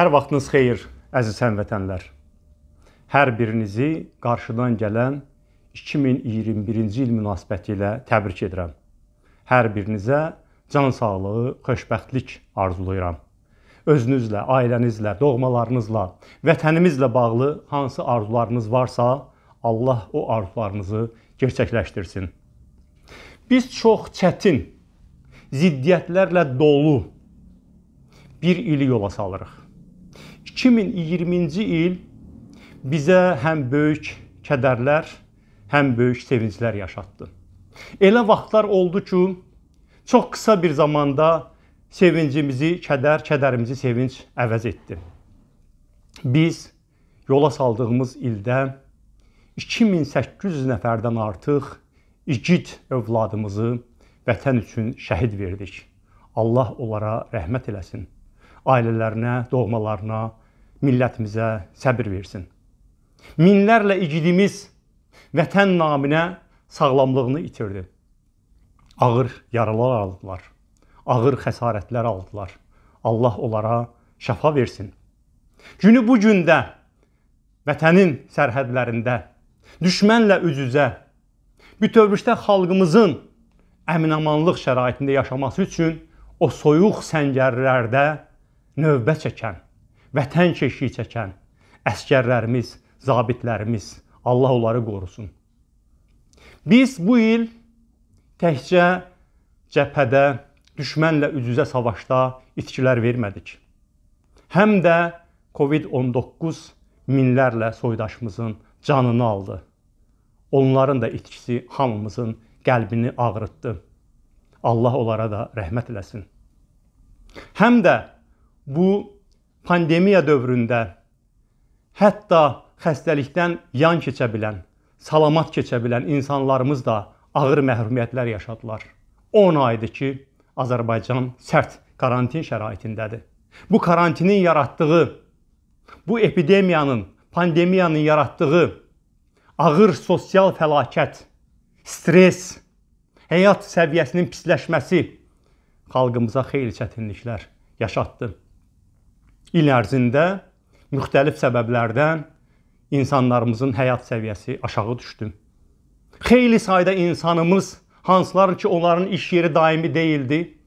Hər vaxtınız xeyir, əziz həmvətənlər. Hər birinizi qarşıdan gələn 2021-ci il münasibəti ilə təbrik edirəm. Hər birinizə can sağlığı, xoşbəxtlik arzulayıram. Özünüzlə, ailənizlə, doğmalarınızla, vətənimizlə bağlı hansı arzularınız varsa, Allah o arzularınızı gerçəkləşdirsin. Biz çox çətin, ziddiyyətlərlə dolu bir ili yola salırıq 2020-ci il bizə həm böyük kədərlər, həm böyük sevinclər yaşatdı. Elə vaxtlar oldu ki, çox qısa bir zamanda sevincimizi kədər, kədərimizi sevinc əvəz etdi. Biz yola saldığımız ildə 2800 nəfərdən artıq igid övladımızı vətən üçün şəhid verdik. Allah onlara rəhmət eləsin. Ailələrinə, doğmalarına, millətimizə səbir versin. Minlərlə igidimiz vətən naminə sağlamlığını itirdi. Ağır yaralar aldılar. Ağır xəsarətlər aldılar. Allah onlara şəfa versin. Günü bu gündə vətənin sərhədlərində düşmənlə üz-üzə bütövlükdə xalqımızın əminamanlıq şəraitində yaşaması üçün o soyuq səngərlərdə növbə çəkən vətən keşiyi çəkən əskərlərimiz, zabitlərimiz, Allah onları qorusun. Biz bu il təkcə cəbhədə, düşmənlə üz-üzə savaşda itkilər vermədik. Həm də COVID-19 minlərlə soydaşımızın canını aldı. Onların da itkisi hamımızın qəlbini ağrıtdı. Allah onlara da rəhmət eləsin. Həm də bu pandemiya dövründə hətta xəstəlikdən yan keçə bilən, salamat keçə bilən insanlarımız da ağır məhrumiyyətlər yaşadılar. 10 aydır ki, Azərbaycan sərt karantin şəraitindədir. Bu karantinin yaratdığı, bu epidemiyanın, pandemiyanın yaratdığı ağır sosial fəlakət, stres, həyat səviyyəsinin pisləşməsi xalqımıza xeyli çətinliklər yaşatdı il ərzində müxtəlif səbəblərdən insanlarımızın həyat səviyyəsi aşağı düşdü. Xeyli sayda insanımız hansılar ki, onların iş yeri daimi değildi,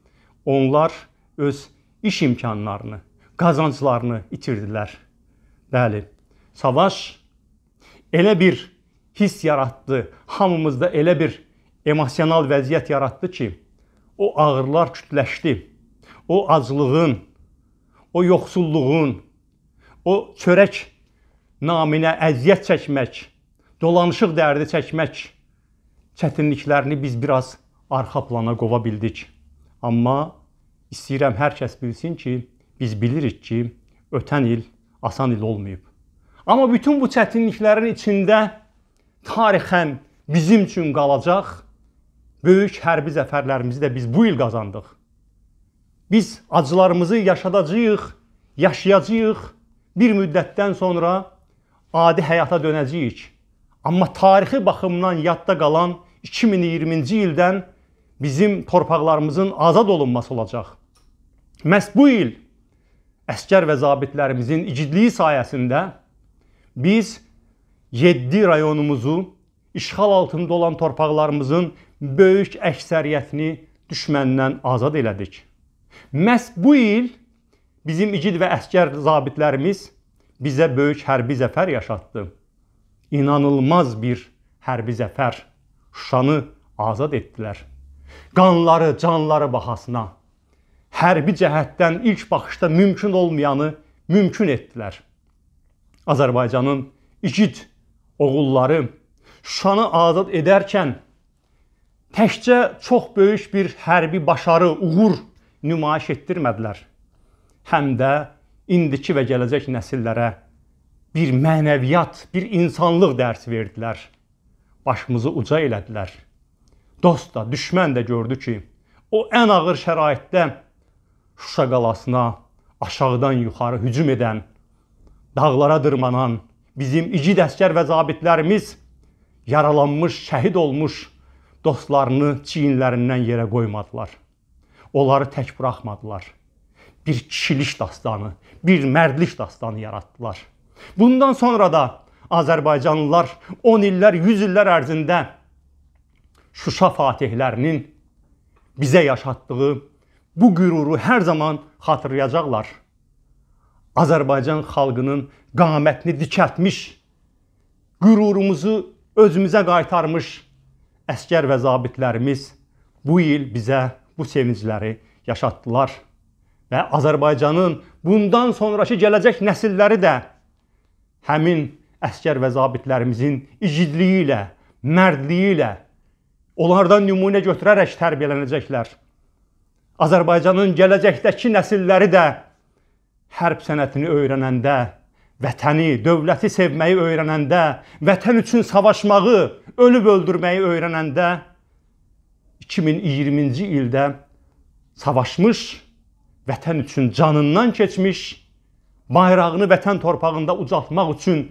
onlar öz iş imkanlarını, qazanclarını itirdilər. Bəli, savaş elə bir hiss yaratdı, hamımızda elə bir emosional vəziyyət yaratdı ki, o ağrılar kütləşdi. O aclığın, o yoxsulluğun, o çörək naminə əziyyət çəkmək, dolanışıq dərdi çəkmək çətinliklərini biz biraz arxa plana qova bildik. Amma istəyirəm hər kəs bilsin ki, biz bilirik ki, ötən il asan il olmayıb. Amma bütün bu çətinliklərin içində tarixən bizim üçün qalacaq böyük hərbi zəfərlərimizi də biz bu il qazandıq. Biz acılarımızı yaşadacağıq, yaşayacağıq. Bir müddətdən sonra adi həyata dönəcəyik. Amma tarixi baxımdan yadda qalan 2020-ci ildən bizim torpaqlarımızın azad olunması olacaq. Məhz bu il əskər və zabitlərimizin igidliyi sayəsində biz 7 rayonumuzu, işğal altında olan torpaqlarımızın böyük əksəriyyətini düşməndən azad elədik. Məhz bu il bizim igid və əskər zabitlərimiz bizə böyük hərbi zəfər yaşatdı. İnanılmaz bir hərbi zəfər. Şuşanı azad etdilər. Qanları, canları bahasına hərbi cəhətdən ilk baxışda mümkün olmayanı mümkün etdilər. Azərbaycanın igid oğulları Şuşanı azad edərkən təkcə çox böyük bir hərbi başarı, uğur nümayiş etdirmədilər. Həm də indiki və gələcək nəsillərə bir mənəviyyat, bir insanlıq dərsi verdilər. Başımızı uca elədilər. Dost da, düşmən də gördü ki, o ən ağır şəraitdə Şuşa qalasına aşağıdan yuxarı hücum edən, dağlara dırmanan bizim igid əskər və zabitlərimiz yaralanmış, şəhid olmuş dostlarını çiyinlərindən yerə qoymadılar onları tək buraxmadılar. Bir kişilik dastanı, bir mərdlik dastanı yaratdılar. Bundan sonra da Azərbaycanlılar 10 illər, 100 illər ərzində Şuşa fatihlərinin bizə yaşatdığı bu qüruru hər zaman xatırlayacaqlar. Azərbaycan xalqının qamətini dikəltmiş, qürurumuzu özümüzə qaytarmış əskər və zabitlərimiz bu il bizə bu sevincləri yaşatdılar. Və Azərbaycanın bundan sonrakı gələcək nəsilləri də həmin əskər və zabitlərimizin igidliyi ilə, mərdliyi ilə onlardan nümunə götürərək tərbiyələnəcəklər. Azərbaycanın gələcəkdəki nəsilləri də hərb sənətini öyrənəndə, vətəni, dövləti sevməyi öyrənəndə, vətən üçün savaşmağı, ölüb öldürməyi öyrənəndə 2020-ci ildə savaşmış, vətən üçün canından keçmiş, bayrağını vətən torpağında ucaltmaq üçün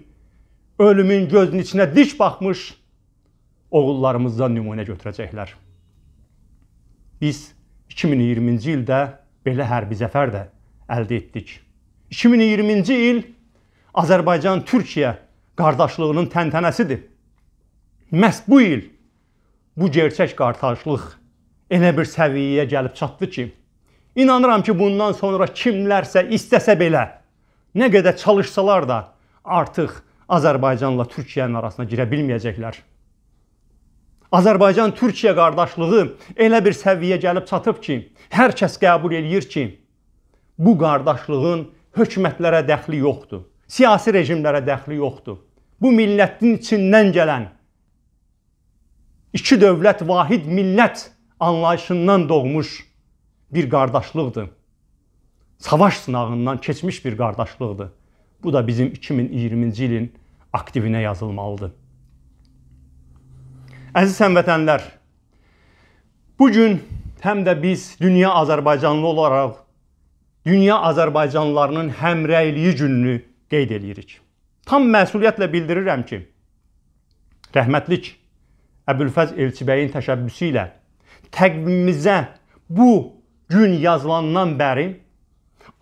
ölümün gözünün içinə dik baxmış oğullarımızdan nümunə götürəcəklər. Biz 2020-ci ildə belə hərbi zəfər də əldə etdik. 2020-ci il Azərbaycan-Türkiyə qardaşlığının təntənəsidir. Məhz bu il bu gerçək qartarışlıq elə bir səviyyəyə gəlib çatdı ki, inanıram ki, bundan sonra kimlərsə istəsə belə nə qədər çalışsalar da artıq Azərbaycanla Türkiyənin arasına girə bilməyəcəklər. Azərbaycan-Türkiyə qardaşlığı elə bir səviyyəyə gəlib çatıb ki, hər kəs qəbul eləyir ki, bu qardaşlığın hökumətlərə dəxli yoxdur, siyasi rejimlərə dəxli yoxdur. Bu millətin içindən gələn iki dövlət, vahid millət anlayışından doğmuş bir qardaşlıqdır. Savaş sınağından keçmiş bir qardaşlıqdır. Bu da bizim 2020-ci ilin aktivinə yazılmalıdır. Əziz həmvətənlər, bu gün həm də biz dünya Azərbaycanlı olaraq dünya Azərbaycanlılarının həmrəyliyi gününü qeyd edirik. Tam məsuliyyətlə bildirirəm ki, rəhmətlik Əbülfəz Elçibəyin təşəbbüsü ilə təqvimimizə bu gün yazılandan bəri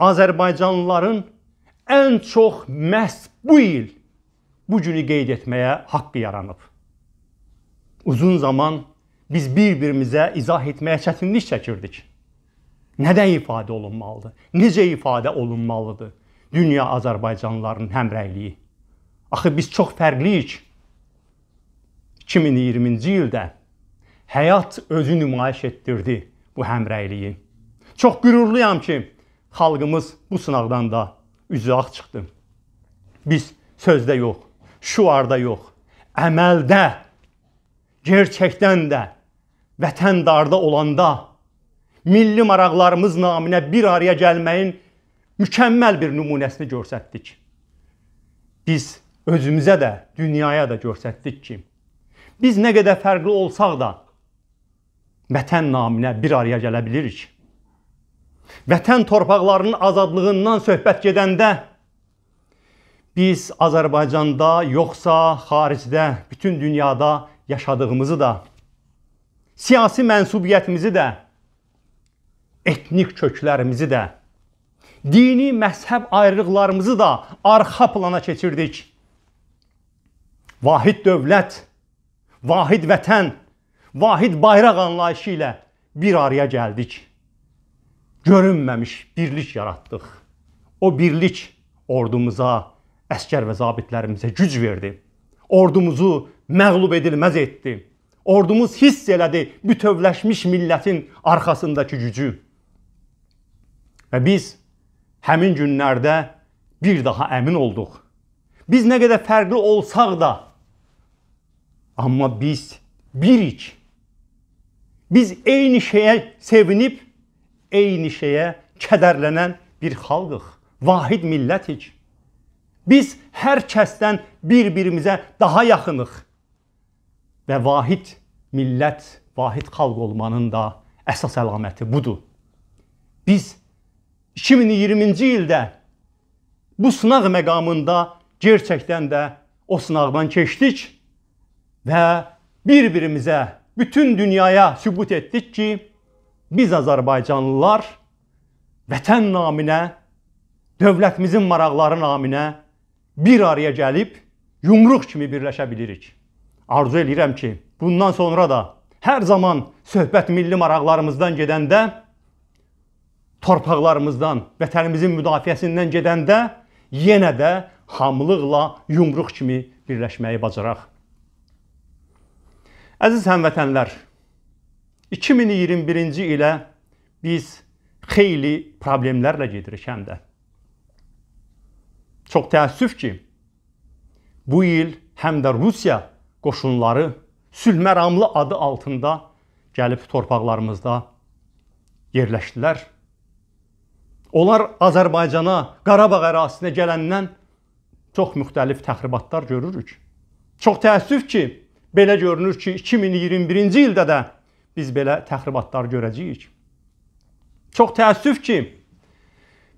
Azərbaycanlıların ən çox məhz bu il bu günü qeyd etməyə haqqı yaranıb. Uzun zaman biz bir-birimizə izah etməyə çətinlik çəkirdik. Nədən ifadə olunmalıdır? Necə ifadə olunmalıdır dünya Azərbaycanlıların həmrəyliyi? Axı biz çox fərqliyik. 2020-ci ildə həyat özü nümayiş etdirdi bu həmrəyliyi. Çox qürurluyam ki, xalqımız bu sınaqdan da üzü ağ çıxdı. Biz sözdə yox, şuarda yox, əməldə, gerçəkdən də vətəndarda olanda milli maraqlarımız naminə bir araya gəlməyin mükəmməl bir nümunəsini göstərdik. Biz özümüzə də, dünyaya da göstərdik ki, Biz nə qədər fərqli olsaq da vətən naminə bir araya gələ bilirik. Vətən torpaqlarının azadlığından söhbət gedəndə biz Azərbaycanda yoxsa xaricdə bütün dünyada yaşadığımızı da siyasi mənsubiyyətimizi də etnik köklərimizi də dini məzhəb ayrılıqlarımızı da arxa plana keçirdik. Vahid dövlət vahid vətən, vahid bayraq anlayışı ilə bir araya gəldik. Görünməmiş birlik yaratdıq. O birlik ordumuza, əskər və zabitlərimizə güc verdi. Ordumuzu məğlub edilməz etdi. Ordumuz hiss elədi bütövləşmiş millətin arxasındakı gücü. Və biz həmin günlərdə bir daha əmin olduq. Biz nə qədər fərqli olsaq da Ama biz biriç. Biz eyni şeye sevinip, eyni şeye kədərlənən bir xalqıq. Vahid millətik. Biz hər kəsdən bir-birimizə daha yaxınıq. Və vahid millət, vahid xalq olmanın da əsas əlaməti budur. Biz 2020-ci ildə bu sınaq məqamında gerçəkdən də o sınaqdan keçdik və bir-birimizə, bütün dünyaya sübut etdik ki, biz Azərbaycanlılar vətən naminə, dövlətimizin maraqları naminə bir araya gəlib yumruq kimi birləşə bilirik. Arzu edirəm ki, bundan sonra da hər zaman söhbət milli maraqlarımızdan gedəndə, torpaqlarımızdan, vətənimizin müdafiəsindən gedəndə yenə də hamlıqla yumruq kimi birləşməyi bacaraq. Əziz həmvətənlər, 2021-ci ilə biz xeyli problemlərlə gedirik həm də. Çox təəssüf ki, bu il həm də Rusiya qoşunları sülh məramlı adı altında gəlib torpaqlarımızda yerləşdilər. Onlar Azərbaycana, Qarabağ ərazisinə gələndən çox müxtəlif təxribatlar görürük. Çox təəssüf ki, Belə görünür ki, 2021-ci ildə də biz belə təxribatlar görəcəyik. Çox təəssüf ki,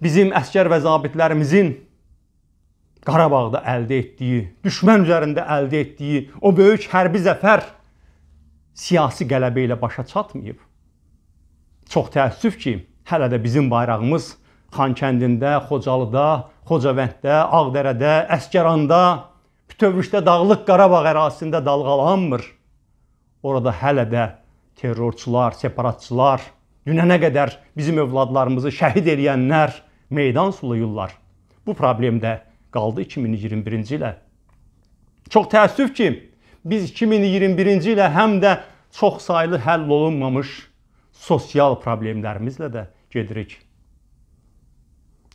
bizim əskər və zabitlərimizin Qarabağda əldə etdiyi, düşmən üzərində əldə etdiyi o böyük hərbi zəfər siyasi qələbə ilə başa çatmayıb. Çox təəssüf ki, hələ də bizim bayrağımız Xankəndində, Xocalıda, Xocavənddə, Ağdərədə, Əsgəranda Bütövlükdə Dağlıq Qarabağ ərazisində dalğalanmır. Orada hələ də terrorçular, separatçılar, dünənə qədər bizim övladlarımızı şəhid eləyənlər meydan sulayırlar. Bu problem də qaldı 2021-ci ilə. Çox təəssüf ki, biz 2021-ci ilə həm də çox saylı həll olunmamış sosial problemlərimizlə də gedirik.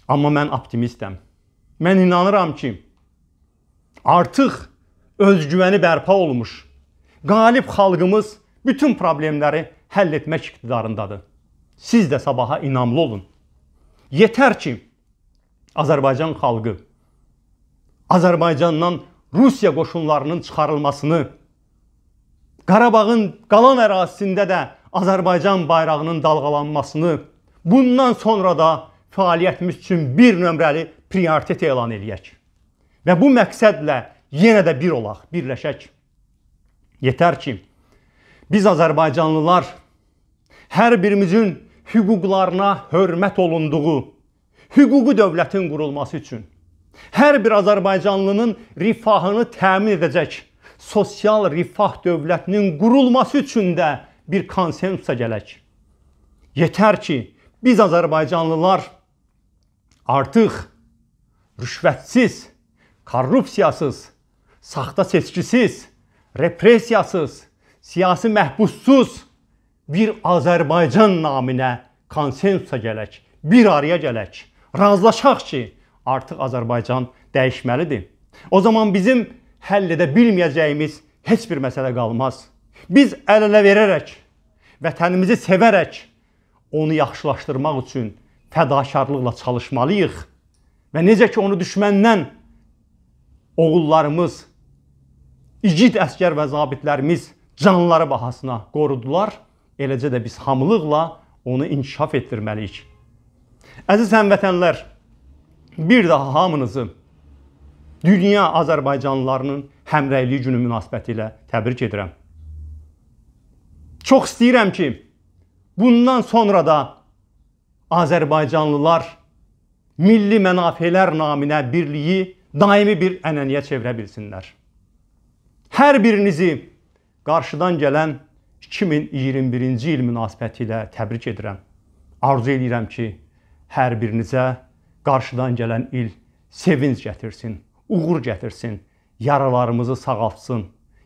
Amma mən optimistəm. Mən inanıram ki, Artıq özgüvəni bərpa olmuş qalib xalqımız bütün problemləri həll etmək iqtidarındadır. Siz də sabaha inamlı olun. Yetər ki, Azərbaycan xalqı Azərbaycandan Rusiya qoşunlarının çıxarılmasını, Qarabağın qalan ərazisində də Azərbaycan bayrağının dalğalanmasını, bundan sonra da fəaliyyətimiz üçün bir nömrəli prioritet elan eləyək. Və bu məqsədlə yenə də bir olaq, birləşək. Yetər ki, biz Azərbaycanlılar hər birimizin hüquqlarına hörmət olunduğu, hüquqi dövlətin qurulması üçün hər bir Azərbaycanlının rifahını təmin edəcək sosial rifah dövlətinin qurulması üçün də bir konsensusa gələk. Yetər ki, biz Azərbaycanlılar artıq rüşvətsiz korrupsiyasız, saxta seçkisiz, repressiyasız, siyasi məhbusuz bir Azərbaycan naminə konsensusa gələk, bir araya gələk, razılaşaq ki, artıq Azərbaycan dəyişməlidir. O zaman bizim həll edə bilməyəcəyimiz heç bir məsələ qalmaz. Biz əl-ələ verərək, vətənimizi sevərək onu yaxşılaşdırmaq üçün fədakarlıqla çalışmalıyıq və necə ki onu düşməndən oğullarımız, igid əskər və zabitlərimiz canları bahasına qorudular. Eləcə də biz hamılıqla onu inkişaf etdirməliyik. Əziz həmvətənlər, bir daha hamınızı dünya Azərbaycanlılarının həmrəyliyi günü münasibəti ilə təbrik edirəm. Çox istəyirəm ki, bundan sonra da Azərbaycanlılar milli mənafelər naminə birliyi daimi bir ənənəyə çevirə bilsinlər. Hər birinizi qarşıdan gələn 2021-ci il münasibəti ilə təbrik edirəm. Arzu edirəm ki, hər birinizə qarşıdan gələn il sevinc gətirsin, uğur gətirsin, yaralarımızı sağaltsın,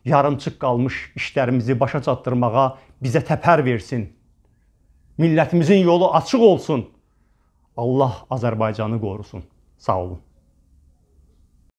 yarımçıq qalmış işlərimizi başa çatdırmağa bizə təpər versin. Millətimizin yolu açıq olsun. Allah Azərbaycanı qorusun. Sağ olun.